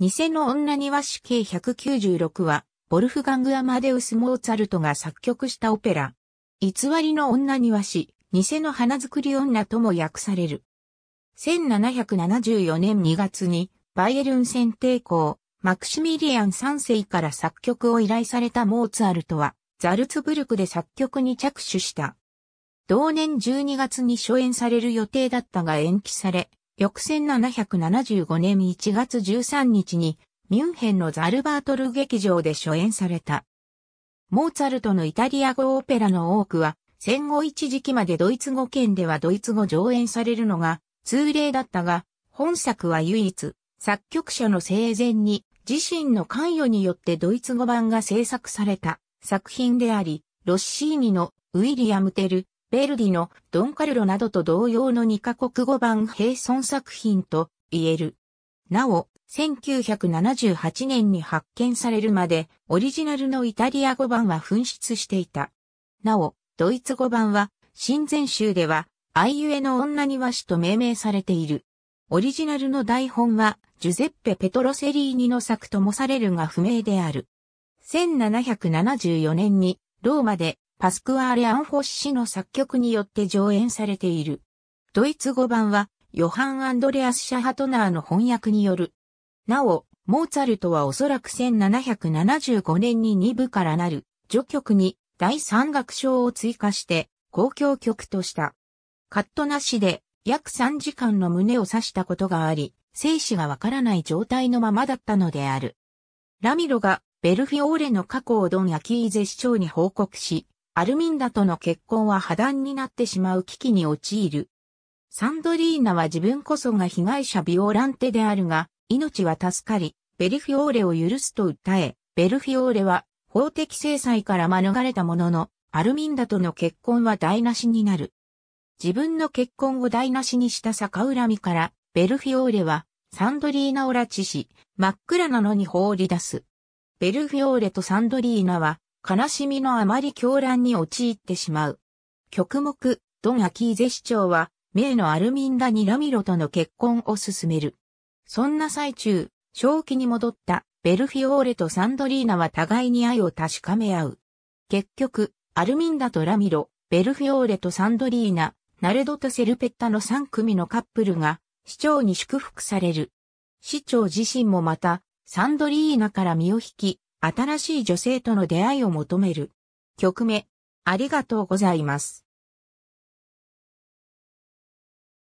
偽の女庭師計196は、ボルフガング・アマデウス・モーツァルトが作曲したオペラ。偽りの女庭師、偽の花作り女とも訳される。1774年2月に、バイエルン選帝公、マクシミリアン3世から作曲を依頼されたモーツァルトは、ザルツブルクで作曲に着手した。同年12月に初演される予定だったが延期され、翌1775年1月13日にミュンヘンのザルバートル劇場で初演された。モーツァルトのイタリア語オペラの多くは戦後一時期までドイツ語圏ではドイツ語上演されるのが通例だったが、本作は唯一作曲者の生前に自身の関与によってドイツ語版が制作された作品であり、ロッシーニのウィリアム・テル、ヴェルディのドンカルロなどと同様の2カ国語版並存作品と言える。なお、1978年に発見されるまで、オリジナルのイタリア語版は紛失していた。なお、ドイツ語版は、新前集では、あいうえの女庭師と命名されている。オリジナルの台本は、ジュゼッペ・ペトロセリーニの作ともされるが不明である。1774年に、ローマでパスクアーレ・アンフォッシの作曲によって上演されている。ドイツ語版は、ヨハン・アンドレアス・シャハトナーの翻訳による。なお、モーツァルトはおそらく1775年に2部からなる、序曲に第3楽章を追加して、公共曲とした。カットなしで、約3時間の胸を刺したことがあり、生死がわからない状態のままだったのである。ラミロがベルフィオーレの過去をドン・アキーゼ市長に報告し、アルミンダとの結婚は破談になってしまう危機に陥る。サンドリーナは自分こそが被害者ビオランテであるが、命は助かり、ベルフィオーレを許すと訴え、ベルフィオーレは法的制裁から免れたものの、アルミンダとの結婚は台無しになる。自分の結婚を台無しにした逆恨みから、ベルフィオーレはサンドリーナを拉致し、真っ暗なのに放り出す。ベルフィオーレとサンドリーナは悲しみのあまり狂乱に陥ってしまう。曲目、ドン・アキーゼ市長は、名のアルミンダ・ニラミロとの結婚を進める。そんな最中、正気に戻ったベルフィオーレとサンドリーナは互いに愛を確かめ合う。結局、アルミンダとラミロ、ベルフィオーレとサンドリーナ、ナルドとセルペッタの3組のカップルが、市長に祝福される。市長自身もまた、サンドリーナから身を引き、新しい女性との出会いを求める。曲目、ありがとうございます。